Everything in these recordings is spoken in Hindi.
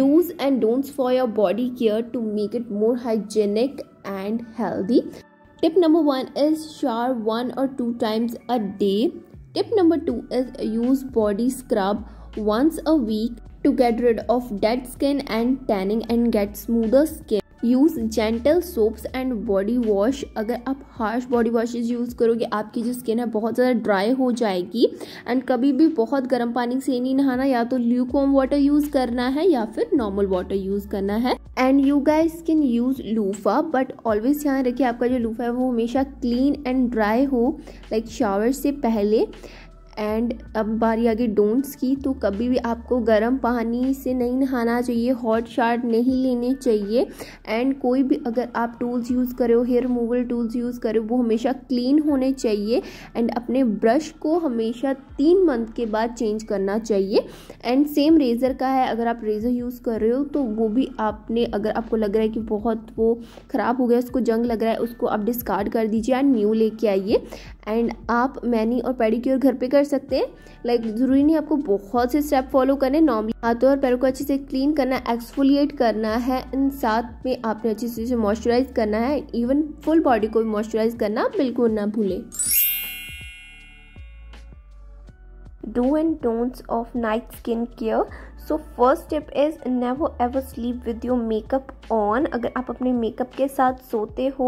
do's and don'ts for your body care to make it more hygienic and healthy. Tip number one is shower one or two times a day. Tip number two is use body scrub once a week to get rid of dead skin and tanning and get smoother skin. Use gentle soaps and body wash अगर आप हार्श बॉडी वॉशेज यूज़ करोगे आपकी जो स्किन है बहुत ज़्यादा ड्राई हो जाएगी एंड कभी भी बहुत गर्म पानी से नहीं नहाना या तो ल्यूकॉम वाटर यूज़ करना है या फिर नॉर्मल वाटर यूज़ करना है and you guys can use loofah but always ध्यान रखिए आपका जो लूफा है वो हमेशा क्लीन एंड ड्राई हो लाइक like शावर से पहले एंड अब बारी आगे डोंट्स की तो कभी भी आपको गर्म पानी से नहीं नहाना चाहिए हॉट शार्ट नहीं लेने चाहिए एंड कोई भी अगर आप टूल्स यूज़ करो हेयर रिमूवल टूल्स यूज़ हो वो हमेशा क्लीन होने चाहिए एंड अपने ब्रश को हमेशा तीन मंथ के बाद चेंज करना चाहिए एंड सेम रेज़र का है अगर आप रेज़र यूज़ कर रहे हो तो वो भी आपने अगर आपको लग रहा है कि बहुत वो ख़राब हो गया उसको जंग लग रहा है उसको आप डिस्कार्ड कर दीजिए एंड न्यू लेके आइए एंड आप मैनी और पेडिक्योर घर पे कर सकते हैं लाइक ज़रूरी नहीं आपको बहुत से स्टेप फॉलो करने नॉर्मली हाथों और पैरों को अच्छे से क्लीन करना एक्सफोलिएट करना है इन साथ में आपने अच्छे से मॉइस्चराइज करना है इवन फुल बॉडी को भी मॉइस्चराइज करना बिल्कुल ना भूलें do and don'ts of night skin care so first step is never ever sleep with your makeup on अगर आप अपने मेकअप के साथ सोते हो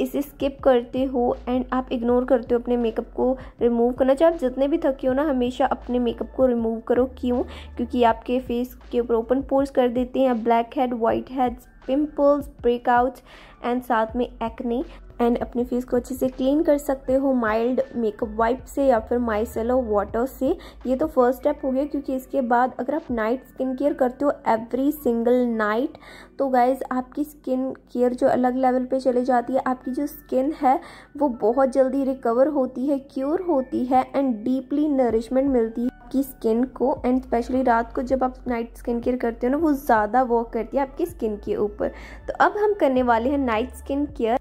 इसे स्किप करते हो एंड आप इग्नोर करते हो अपने मेकअप को रिमूव करना चाहे आप जितने भी थके हो ना हमेशा अपने मेकअप को रिमूव करो क्यों क्योंकि आपके फेस के ऊपर ओपन पोर्स कर देते हैं black head white heads pimples breakout and साथ में एक्ने एंड अपने फेस को अच्छे से क्लीन कर सकते हो माइल्ड मेकअप वाइप से या फिर माइसेलो वाटर से ये तो फर्स्ट स्टेप हो गया क्योंकि इसके बाद अगर आप नाइट स्किन केयर करते हो एवरी सिंगल नाइट तो गाइज आपकी स्किन केयर जो अलग लेवल पे चली जाती है आपकी जो स्किन है वो बहुत जल्दी रिकवर होती है क्योर होती है एंड डीपली नरिशमेंट मिलती है आपकी स्किन को एंड स्पेशली रात को जब आप नाइट स्किन केयर करते हो ना वो ज़्यादा वर्क करती है आपकी स्किन के ऊपर तो अब हम करने वाले हैं night skin care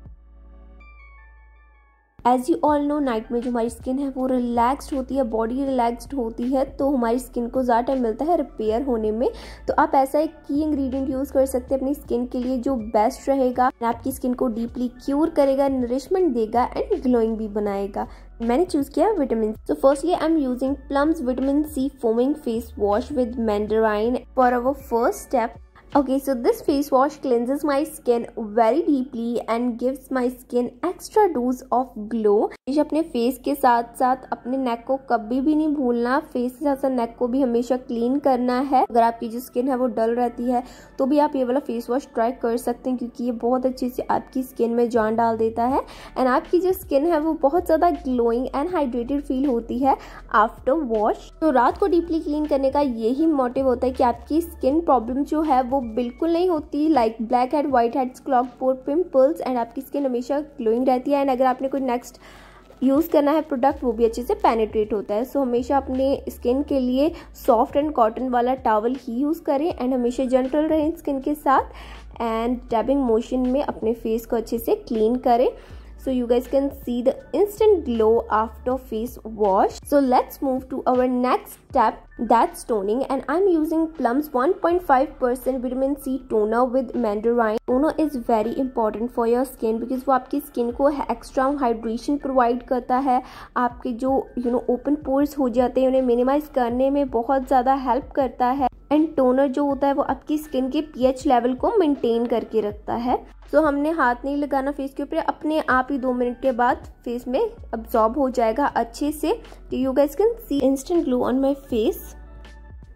as you all know night में जो हमारी स्किन है वो रिलैक्सड होती है बॉडी रिलैक्सड होती है तो हमारी स्किन को ज़्यादा टाइम मिलता है रिपेयर होने में तो आप ऐसा एक की इंग्रेडिएंट यूज़ कर सकते हैं अपनी स्किन के लिए जो बेस्ट रहेगा आपकी स्किन को डीपली क्योर करेगा नरिशमेंट देगा एंड ग्लोइंग भी बनाएगा मैंने चूज़ किया vitamin so firstly I am using Plum's vitamin C foaming face wash with mandarin for our first step Okay, so this face wash cleanses my skin very deeply and gives my skin extra dose of glow. अपने फेस के साथ साथ अपने नेक को कभी भी नहीं भूलना फेस के साथ साथ नेक को भी हमेशा क्लीन करना है अगर आपकी जो स्किन है वो डल रहती है तो भी आप ये वाला फेस वॉश ट्राई कर सकते हैं क्योंकि ये बहुत अच्छे से आपकी स्किन में जान डाल देता है एंड आपकी जो स्किन है वो बहुत ज़्यादा ग्लोइंग एंड हाइड्रेटेड फील होती है आफ्टर वॉश तो रात को डीपली क्लीन करने का यही मोटिव होता है कि आपकी स्किन प्रॉब्लम जो है वो बिल्कुल नहीं होती like black head white heads clog pore pimples and आपकी स्किन हमेशा ग्लोइंग रहती है एंड अगर आपने कोई नेक्स्ट यूज़ करना है प्रोडक्ट वो भी अच्छे से पेनेट्रेट होता है सो so, हमेशा अपने स्किन के लिए सॉफ्ट एंड कॉटन वाला टावल ही यूज़ करें एंड हमेशा जेंटल रहें स्किन के साथ एंड डैबिंग मोशन में अपने फेस को अच्छे से क्लीन करें so you guys can see the instant glow after face wash so let's move to our next step that's toning and i'm using plum's 1.5 percent vitamin c toner with mandarin toner is very important for your skin because wo aapki skin ko extra hydration provide karta hai aapke jo you know open pores ho jate hain unhe minimize karne mein bahut zyada help karta hai and toner जो होता है वो आपकी स्किन के पीएच लेवल को मेंटेन करके रखता है सो तो हमने हाथ नहीं लगाना फेस के ऊपर अपने आप ही दो मिनट के बाद फेस में अब्जॉर्ब हो जाएगा अच्छे से तो you guys can see instant glow on my face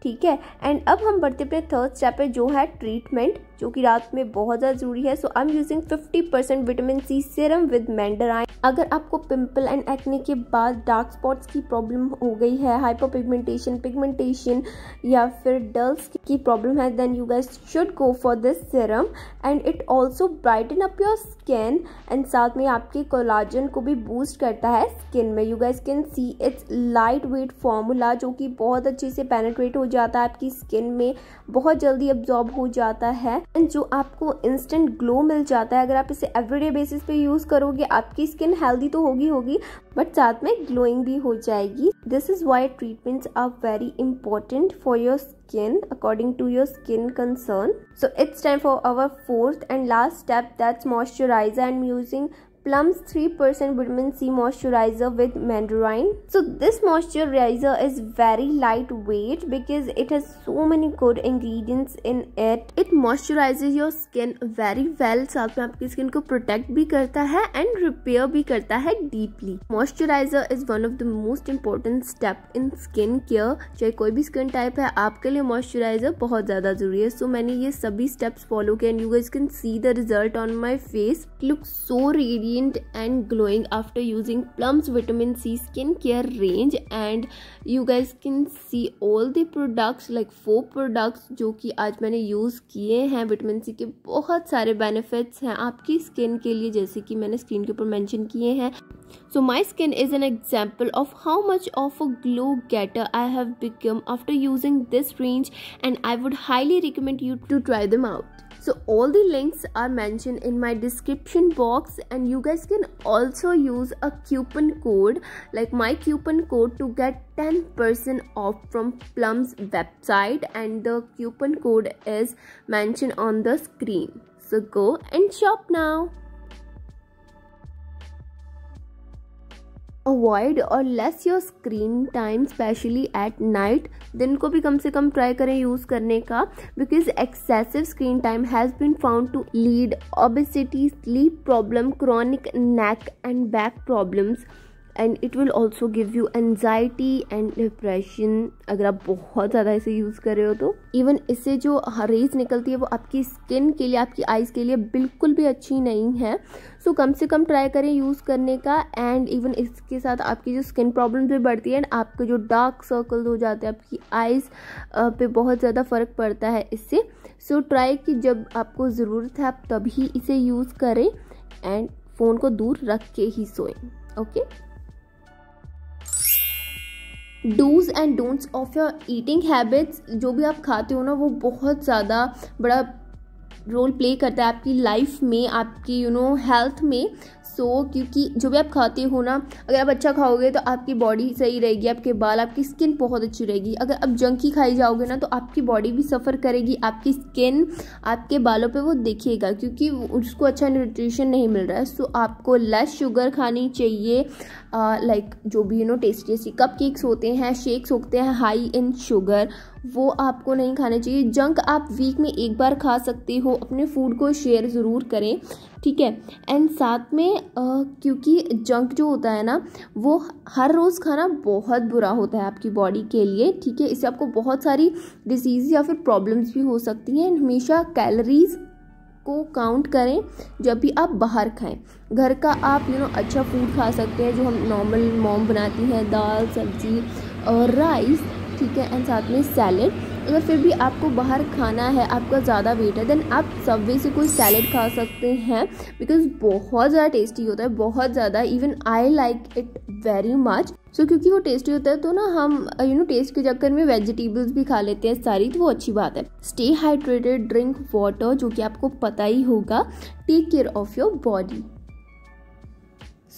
ठीक है एंड अब हम बढ़ते अपने थर्ड स्टेप पे जो है ट्रीटमेंट जो कि रात में बहुत ज़्यादा ज़रूरी है so I am using 50 percent vitamin C serum with mandarin अगर आपको पिंपल एंड एक्ने के बाद डार्क स्पॉट्स की प्रॉब्लम हो गई है हाइपर पिगमेंटेशन पिगमेंटेशन या फिर डल्स की प्रॉब्लम है then you guys should go for this serum and it also brighten up your skin and साथ में आपके कोलाजन को भी बूस्ट करता है स्किन में you guys can see it's light weight formula जो कि बहुत अच्छे से पेनेट्रेट हो जाता है आपकी स्किन में बहुत जल्दी अब्जॉर्ब हो जाता है जो आपको इंस्टेंट ग्लो मिल जाता है अगर आप इसे एवरीडे बेसिस पे यूज़ करोगे आपकी स्किन हेल्दी तो होगी होगी बट साथ में ग्लोइंग भी हो जाएगी this is why treatments are very important for your skin according to your skin concern so it's time for our fourth and last step that's moisturiser and using Plum's 3% Vitamin C moisturizer with mandarin. So this moisturizer is very lightweight because it has so many good ingredients in it. It moisturizes your skin very well. साथ में आपकी skin ko protect bhi karta hai and repair bhi karta hai deeply. Moisturizer is one of the most important step in skin care. chahe koi bhi skin type hai aapke liye moisturizer bahut zyada zaruri hai So maine ye sabhi steps follow kiye and you guys can see the result on my face. It looks so radiant radiant and glowing after using Plum's Vitamin C skin care range and you guys can see all the products like four products जो कि आज मैंने use किए हैं vitamin c के बहुत सारे benefits हैं आपकी skin के लिए जैसे कि मैंने screen के ऊपर mention किए हैं So my skin is an example of how much of a glow getter I have become after using this range and I would highly recommend you to try them out. So all the links are mentioned in my description box and you guys can also use a coupon code like my coupon code to get 10% off from Plum's website and the coupon code is mentioned on the screen. So go and shop now. Avoid और less your screen time specially at night दिन को भी कम से कम ट्राई करें यूज़ करने का because excessive screen time has been found to lead obesity sleep problem chronic neck and back problems and it will also give you anxiety and depression अगर आप बहुत ज़्यादा इसे यूज़ कर रहे हो तो इवन इससे जो रेज निकलती है वो आपकी स्किन के लिए आपकी आइज़ के लिए बिल्कुल भी अच्छी नहीं है सो so, कम से कम ट्राई करें यूज़ करने का एंड इवन इसके साथ आपकी जो स्किन प्रॉब्लम भी बढ़ती है एंड आपके जो डार्क सर्कल हो जाते हैं आपकी आइज़ पे बहुत ज़्यादा फ़र्क पड़ता है इससे सो so, ट्राई कि जब आपको ज़रूरत है आप तभी इसे यूज़ करें एंड फ़ोन को दूर रख के ही सोएं okay okay? Dos and don'ts of your eating habits जो भी आप खाते हो ना वो बहुत ज़्यादा बड़ा रोल प्ले करता है आपकी लाइफ में आपकी यू नो हेल्थ में सो so, क्योंकि जो भी आप खाते हो ना अगर आप अच्छा खाओगे तो आपकी बॉडी सही रहेगी आपके बाल आपकी स्किन बहुत अच्छी रहेगी अगर आप जंक ही खाई जाओगे ना तो आपकी बॉडी भी सफ़र करेगी आपकी स्किन आपके बालों पे वो दिखेगा क्योंकि उसको अच्छा न्यूट्रिशन नहीं मिल रहा है सो so, आपको लेस शुगर खानी चाहिए लाइक uh, like, जो भी you know tasty tasty cupcakes होते हैं शेक्स होते हैं हाई इन शुगर वो आपको नहीं खाने चाहिए जंक आप वीक में एक बार खा सकते हो अपने फूड को शेयर ज़रूर करें ठीक है एंड साथ में आ, क्योंकि जंक जो होता है ना वो हर रोज़ खाना बहुत बुरा होता है आपकी बॉडी के लिए ठीक है इससे आपको बहुत सारी डिजीज या फिर प्रॉब्लम्स भी हो सकती हैं एंड हमेशा कैलरीज़ को काउंट करें जब भी आप बाहर खाएं घर का आप यू नो अच्छा फूड खा सकते हैं जो हम नॉर्मल मॉम बनाती हैं दाल सब्जी और राइस ठीक है एंड साथ में सैलड अगर फिर भी आपको बाहर खाना है आपका ज़्यादा वेट है देन आप सब्वे से कोई सैलड खा सकते हैं बिकॉज बहुत ज़्यादा टेस्टी होता है बहुत ज़्यादा even I like it very much so क्योंकि वो टेस्टी होता है तो ना हम यू नो टेस्ट के चक्कर में वेजिटेबल्स भी खा लेते हैं सारी तो वो अच्छी बात है स्टे हाइड्रेटेड ड्रिंक वाटर जो कि आपको पता ही होगा take care of your body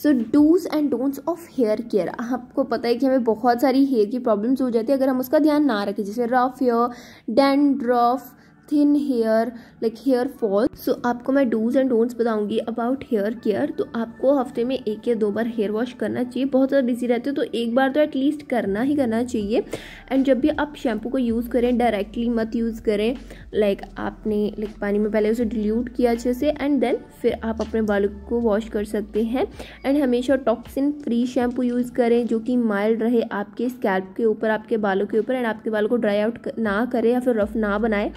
so dos and don'ts of hair care आपको पता है कि हमें बहुत सारी हेयर की प्रॉब्लम्स हो जाती है अगर हम उसका ध्यान ना रखें जैसे rough hair dandruff thin hair like hair fall so आपको मैं डूज एंड डोंट्स बताऊंगी अबाउट हेयर केयर तो आपको हफ्ते में एक या दो बार हेयर वॉश करना चाहिए बहुत ज़्यादा बिजी रहते हो तो एक बार तो एटलीस्ट करना ही करना चाहिए एंड जब भी आप शैम्पू को यूज़ करें डायरेक्टली मत यूज़ करें लाइक like आपने लाइक like पानी में पहले उसे डिल्यूट किया अच्छे से एंड देन फिर आप अपने बालों को वॉश कर सकते हैं एंड हमेशा टॉक्सिन फ्री शैम्पू यूज़ करें जो कि माइल्ड रहे आपके स्कैल्प के ऊपर आपके बालों के ऊपर एंड आपके बालों को ड्राई आउट ना करें या फिर रफ ना बनाए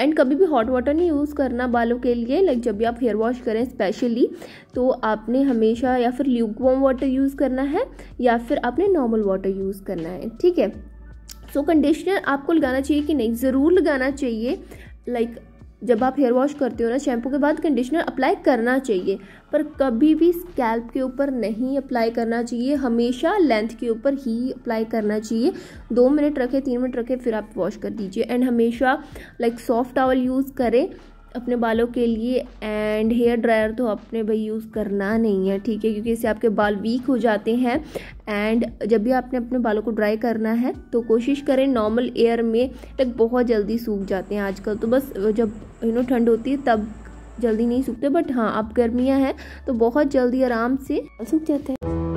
एंड कभी भी हॉट वाटर नहीं यूज़ करना बालों के लिए लाइक जब भी आप हेयर वॉश करें स्पेशली तो आपने हमेशा या फिर ल्यूक वॉम वाटर यूज़ करना है या फिर आपने नॉर्मल वाटर यूज़ करना है ठीक है सो so, कंडीशनर आपको लगाना चाहिए कि नहीं ज़रूर लगाना चाहिए लाइक like, जब आप हेयर वॉश करते हो ना शैम्पू के बाद कंडीशनर अप्लाई करना चाहिए पर कभी भी स्कैल्प के ऊपर नहीं अप्लाई करना चाहिए हमेशा लेंथ के ऊपर ही अप्लाई करना चाहिए दो मिनट रखें तीन मिनट रखें फिर आप वॉश कर दीजिए एंड हमेशा लाइक सॉफ्ट टॉवल यूज़ करें अपने बालों के लिए एंड हेयर ड्रायर तो आपने भाई यूज़ करना नहीं है ठीक है क्योंकि इससे आपके बाल वीक हो जाते हैं एंड जब भी आपने अपने बालों को ड्राई करना है तो कोशिश करें नॉर्मल एयर में तक बहुत जल्दी सूख जाते हैं आजकल तो बस जब यू नो ठंड होती है तब जल्दी नहीं सूखते बट हाँ अब गर्मियाँ हैं तो बहुत जल्दी आराम से सूख जाते हैं